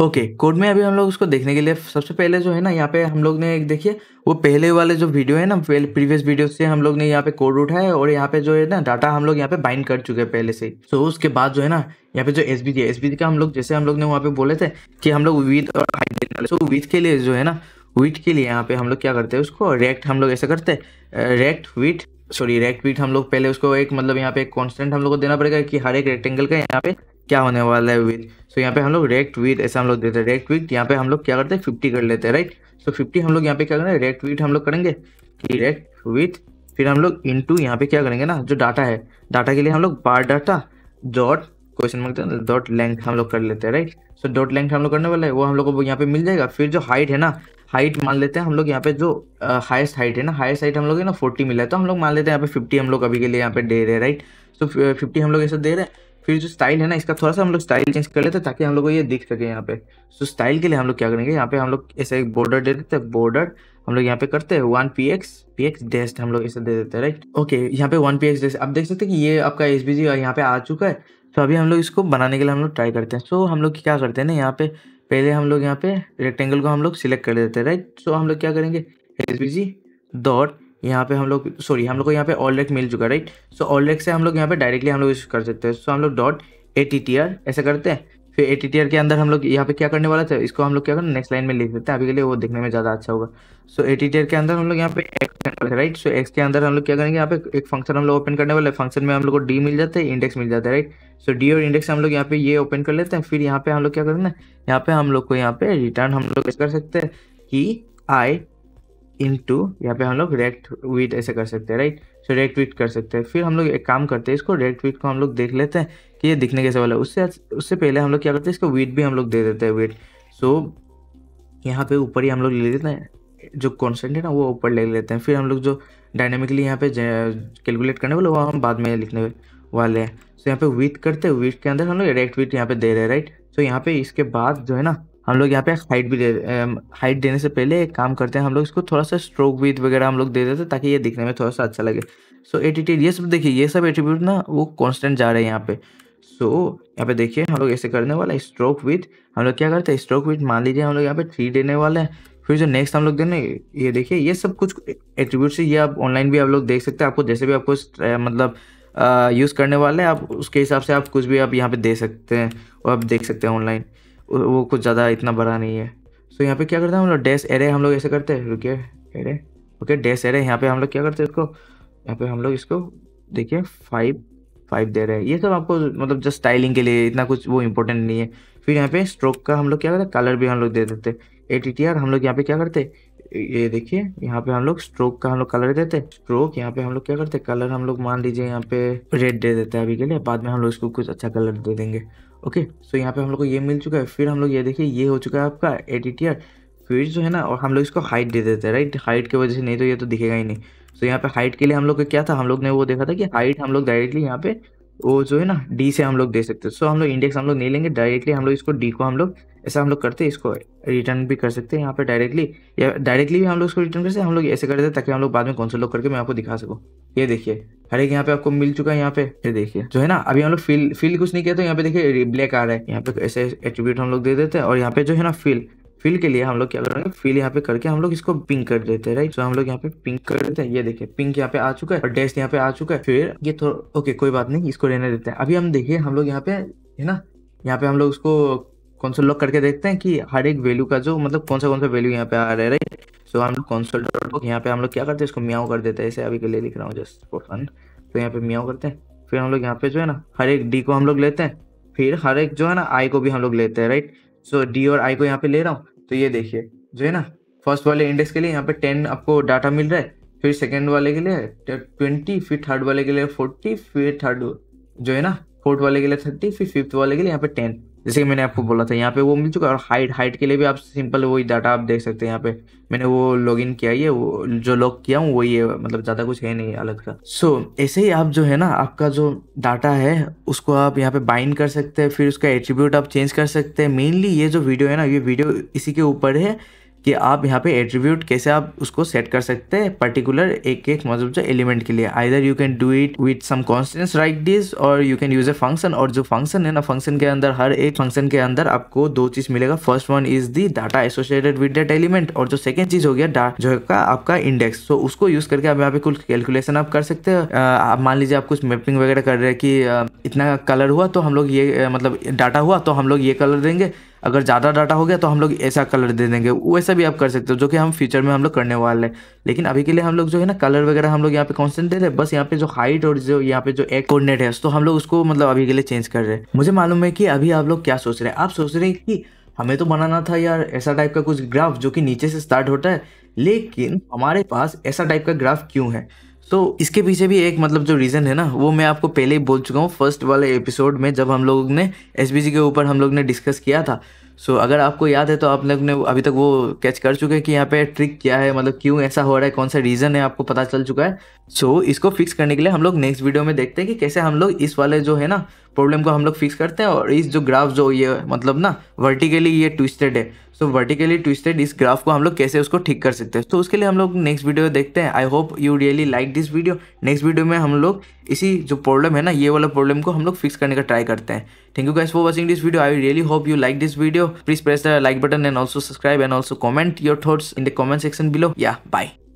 okay code में अभी हम लोग उसको देखने के लिए सबसे पहले जो है ना यहाँ पे हम लोग ने एक देखिए वो पहले वाले जो वीडियो है ना पहले प्रीवियस वीडियो से हम लोग ने यहाँ पे कोड उठाया है और यहाँ पे जो है ना डाटा हम लोग यहाँ पे बाइंड कर चुके हैं पहले से ही so, सो उसके बाद जो है ना यहाँ पे जो एस बी एस बी का हम लोग जैसे हम लोग ने वहाँ पे बोले थे कि हम लोग विथ और हाइट देने वाले सो विथ के लिए जो है ना विथ के लिए यहाँ पे हम लोग क्या करते हैं उसको रेक्ट हम लोग ऐसा करते हैं rect with sorry rect with हम लोग पहले उसको एक मतलब यहाँ पे एक कॉन्स्टेंट हम लोग को देना पड़ेगा कि हर एक रेक्टेंगल का यहाँ पे क्या होने वाला है विथ सो so, यहाँ पे हम लोग रेक्ट विथ ऐसा हम लोग देते हैं रेक्ट विथ यहाँ पे हम लोग क्या करते हैं फिफ्टी कर लेते हैं राइट सो फिफ्टी हम लोग यहाँ पे क्या करें रेक्ट विथ हम लोग करेंगे कि रेक्ट विथ फिर हम लोग टू यहाँ पे क्या करेंगे ना जो डाटा है डाटा के लिए हम लोग बार डाटा डॉट क्वेश्चन हैं डॉट लेंथ हम लोग कर लेते हैं राइट सो डॉट लेंथ हम लोग करने वाला है वो हम लोग को यहाँ पे मिल जाएगा फिर जो हाइट है ना हाइट मान लेते हैं हम लोग यहाँ पे जो हाइस्ट हाइट है ना हाइस्ट हाइट हम लोग ना फोर्टी मिला है तो हम लोग मान लेते हैं यहाँ पे फिफ्टी हम लोग अभी के लिए यहाँ पे दे रहे हैं राइट सो फिफ्टी हम लोग ऐसा दे रहे हैं फिर जो स्टाइल है ना इसका थोड़ा सा हम लोग स्टाइल चेंज कर लेते हैं ताकि हम लोग को ये दिख सके यहाँ पे so, स्टाइल के लिए हम लोग क्या करेंगे यहाँ पे हम लोग ऐसे एक बॉर्डर दे देते बॉर्डर हम लोग यहाँ पे करते हैं one P X P X डेस्ट हम लोग ऐसे दे देते हैं राइट ओके यहाँ पे वन पी एक्स डेस्ट आप देख सकते हैं कि ये आपका एस बी जी यहाँ पे आ चुका है तो अभी हम लोग इसको बनाने के लिए हम लोग ट्राई करते हैं सो हम लोग क्या करते हैं ना यहाँ पे पहले हम लोग यहाँ पे रेक्टेंगल को हम लोग सिलेक्ट कर देते हैं राइट सो हम लोग क्या करेंगे एस बी जी डॉट यहाँ पे हम लोग सॉरी हम लोग को यहाँ पे ऑलरेक मिल चुका है राइट सो ऑलरेक से हम लोग यहाँ पे डायरेक्टली हम लोग यूज कर सकते हैं सो so, हम लोग dot A T T R ऐसा करते हैं फिर ए टी टी आर के अंदर हम लोग यहाँ पे क्या करने वाला था इसको हम लोग क्या करना नेक्स्ट लाइन में लिख देते हैं अभी के लिए वो देखने में ज़्यादा अच्छा होगा so A T T R के अंदर हम लोग यहाँ पे एक्स राइट सो एक्स के अंदर हम लोग क्या करेंगे यहाँ पे एक फंक्शन हम लोग ओपन करने वाले फंक्शन में हम लोग को डी मिल जाता है इंडेक्स मिल जाता है राइट सो डी और इंडेक्स हम लोग यहाँ पे ये ओपन कर लेते हैं फिर यहाँ पे हम लोग क्या करना है यहाँ पे हम लोग को यहाँ पे रिटर्न हम लोग कर सकते हैं कि आई इन टू यहाँ पे हम लोग रेक्ट विथ ऐसे कर सकते हैं राइट सो रेक्ट विथ कर सकते हैं फिर हम लोग एक काम करते हैं इसको रेक्ट विथ को हम लोग देख लेते हैं कि ये दिखने कैसे वाला है उससे उससे पहले हम लोग क्या करते हैं इसको विथ भी हम लोग दे देते हैं विथ सो यहाँ पे ऊपर ही हम लोग ले लेते हैं जो कॉन्सेंट है ना वो ऊपर ले लेते हैं फिर हम लोग जो डायनेमिकली यहाँ पे कैलकुलेट करने वाले वो हम बाद में लिखने वाले हैं सो यहाँ पे विथ करते हैं विथ के अंदर हम लोग रेक्ट विथ यहाँ पे दे रहे हैं राइट सो यहाँ पे इसके बाद जो है ना हम लोग यहाँ पे हाइट भी दे हाइट देने से पहले एक काम करते हैं हम लोग इसको थोड़ा सा स्ट्रोक विथ वगैरह हम लोग दे देते हैं ताकि ये दिखने में थोड़ा सा अच्छा लगे सो so, एटीट्यूड ये सब देखिए ये सब एटीट्यूड ना वो कॉन्स्टेंट जा रहे हैं यहाँ पे सो so, यहाँ पे देखिए हम लोग ऐसे करने वाला स्ट्रोक विथ हम लोग क्या करते हैं स्ट्रोक विथ मान लीजिए हम लोग यहाँ पे थ्री देने वाले हैं फिर जो नेक्स्ट हम लोग देने ये देखिए ये सब कुछ एट्रीब्यूट्स ये आप ऑनलाइन भी आप लोग देख सकते हैं आपको जैसे भी आपको मतलब यूज़ करने वाले हैं आप उसके हिसाब से आप कुछ भी आप यहाँ पे दे सकते हैं और आप देख सकते हैं ऑनलाइन वो कुछ ज़्यादा इतना बड़ा नहीं है सो so, यहाँ पे क्या करते हैं हम लोग डैश एरे हम लोग ऐसे करते हैं रुके एरे ओके डैश एरे यहाँ पे हम लोग क्या करते हैं इसको यहाँ पे हम लोग इसको देखिए फाइव फाइव दे रहे हैं ये सब आपको मतलब जस्ट स्टाइलिंग के लिए इतना कुछ वो इंपॉर्टेंट नहीं है फिर यहाँ पे स्ट्रोक का हम लोग क्या करते हैं कलर भी हम लोग दे देते हैं ए टी हम लोग यहाँ पे क्या करते ये देखिए यहाँ पे हम लोग स्ट्रोक का हम लोग कलर देते हैं स्ट्रोक यहाँ पे हम लोग क्या करते हैं कलर हम लोग मान लीजिए यहाँ पे रेड दे देते हैं अभी के लिए बाद में हम लोग इसको कुछ अच्छा कलर दे देंगे ओके सो यहाँ पे हम लोग को ये मिल चुका है फिर हम लोग ये देखिए ये हो चुका है आपका एडिटियर फिर जो है ना और हम लोग इसको हाइट दे देते हैं राइट हाइट की वजह से नहीं तो ये तो दिखेगा ही नहीं सो यहाँ पे हाइट के लिए हम लोग क्या था हम लोग ने वो देखा था कि हाइट हम लोग डायरेक्टली यहाँ पे वो जो है ना डी से हम लोग दे सकते हैं सो हम लोग इंडेक्स हम लोग नहीं लेंगे डायरेक्टली हम लोग इसको डी को हम लोग ऐसा हम लोग करते हैं इसको रिटर्न भी कर सकते हैं यहाँ पे डायरेक्टली या डायरेक्टली भी हम लोग इसको रिटर्न कर सकते हैं हम लोग ऐसे कर देते हैं ताकि हम लोग बाद में कौन सा लोग करके मैं आपको दिखा सकूँ ये देखिए हर एक यहाँ पे आपको मिल चुका है यहाँ पे ये देखिए जो है ना अभी हम लोग फील फील कुछ नहीं किया तो यहाँ पे देखिए ब्लैक आ रहा है यहाँ पे ऐसे एट्रीब्यूट हम लोग दे देते हैं और यहाँ पे जो है ना फील फिल के लिए हम लोग क्या करेंगे फिल यहाँ पे करके हम लोग इसको पिंक कर देते हैं राइट तो हम लोग यहाँ पे पिंक कर देते हैं ये देखिए पिंक यहाँ पे आ चुका है और डेस्ट यहाँ पे आ चुका है फिर ये थोड़ा ओके कोई बात नहीं इसको रहने देते हैं अभी हम देखिए हम लोग यहाँ पे है ना यहाँ पे हम लोग उसको सा लॉक करके देखते हैं कि हर एक वैल्यू का जो मतलब कौन सा कौन सा वैल्यू यहाँ पे आ रहा है राइट सो हम लोग कौनसोल यहाँ पे हम लोग क्या करते हैं इसको मियाओ कर देते हैं ऐसे अभी के लिए लिख रहा हूँ जस्ट फॉर फन तो यहाँ पे मियाओ करते हैं फिर हम लोग यहाँ पे जो है ना हर एक डी को हम लोग लेते हैं फिर हर एक जो है ना आई को भी हम लोग लेते हैं राइट सो so, डी और आई को यहाँ पे ले रहा हूँ तो ये देखिए जो है ना फर्स्ट वाले इंडेक्स के लिए यहाँ पे टेन आपको डाटा मिल रहा है फिर सेकेंड वाले के लिए ट्वेंटी फिर थर्ड वाले के लिए फोर्टी फिर थर्ड जो है ना फोर्थ वाले के लिए थर्टी फिर फिफ्थ वाले के लिए यहाँ पे टेन जैसे मैंने आपको बोला था यहाँ पे वो मिल चुका है और हाइट हाइट के लिए भी आप सिंपल वही डाटा आप देख सकते हैं यहाँ पे मैंने वो लॉग इन किया ये वो जो लॉग किया हूँ वही है मतलब ज़्यादा कुछ है नहीं अलग का सो so, ऐसे ही आप जो है ना आपका जो डाटा है उसको आप यहाँ पे बाइंड कर सकते हैं फिर उसका एट्रीब्यूट आप चेंज कर सकते हैं मेनली ये जो वीडियो है ना ये वीडियो इसी के ऊपर है कि आप यहाँ पे एट्रीब्यूट कैसे आप उसको सेट कर सकते हैं पर्टिकुलर एक एक मतलब जो एलिमेंट के लिए either you can do it with some constants right this और you can use a function और जो फंक्शन है ना फंक्शन के अंदर हर एक फंक्शन के अंदर आपको दो चीज मिलेगा first one is the data associated with that element और जो सेकेंड चीज हो गया जो का आपका इंडेक्स तो उसको यूज करके आप यहाँ पे कुछ कैलकुलेशन आप कर सकते हो मान लीजिए आप कुछ मैपिंग वगैरह कर रहे हैं कि इतना कलर हुआ तो हम लोग ये मतलब डाटा हुआ तो हम लोग ये कलर देंगे अगर ज़्यादा डाटा हो गया तो हम लोग ऐसा कलर दे देंगे वैसा भी आप कर सकते हो जो कि हम फ्यूचर में हम लोग करने वाले हैं लेकिन अभी के लिए हम लोग जो है ना कलर वगैरह हम लोग यहाँ पे कॉन्सेंट दे रहे हैं बस यहाँ पे जो हाइट और जो यहाँ पे जो एक कोर्डिनेट है तो हम लोग उसको मतलब अभी के लिए चेंज कर रहे हैं मुझे मालूम है कि अभी आप लोग क्या सोच रहे हैं आप सोच रहे हैं कि हमें तो बनाना था यार ऐसा टाइप का कुछ ग्राफ जो कि नीचे से स्टार्ट होता है लेकिन हमारे पास ऐसा टाइप का ग्राफ क्यों है तो इसके पीछे भी एक मतलब जो रीज़न है ना वो मैं आपको पहले ही बोल चुका हूँ फर्स्ट वाले एपिसोड में जब हम लोग ने एस के ऊपर हम लोग ने डिस्कस किया था सो so, अगर आपको याद है तो आप लोग ने अभी तक वो कैच कर चुके हैं कि यहाँ पे ट्रिक क्या है मतलब क्यों ऐसा हो रहा है कौन सा रीज़न है आपको पता चल चुका है सो so, इसको फिक्स करने के लिए हम लोग नेक्स्ट वीडियो में देखते हैं कि कैसे हम लोग इस वाले जो है ना प्रॉब्लम को हम लोग फिक्स करते हैं और इस जो ग्राफ जो ये मतलब ना वर्टिकली ये ट्विस्टेड है सो वर्टिकली ट्विस्टेड इस ग्राफ को हम लोग कैसे उसको ठीक कर सकते हैं तो उसके लिए हम लोग नेक्स्ट वीडियो देखते हैं I hope you really like this video next video में हम लोग इसी जो प्रॉब्लम है ना ये वाला प्रॉब्लम को हम लोग फिक्स करने का ट्राई करते हैं thank you guys for watching this video I really hope you like this video please press the like button and also subscribe and also comment your thoughts in the comment section below या bye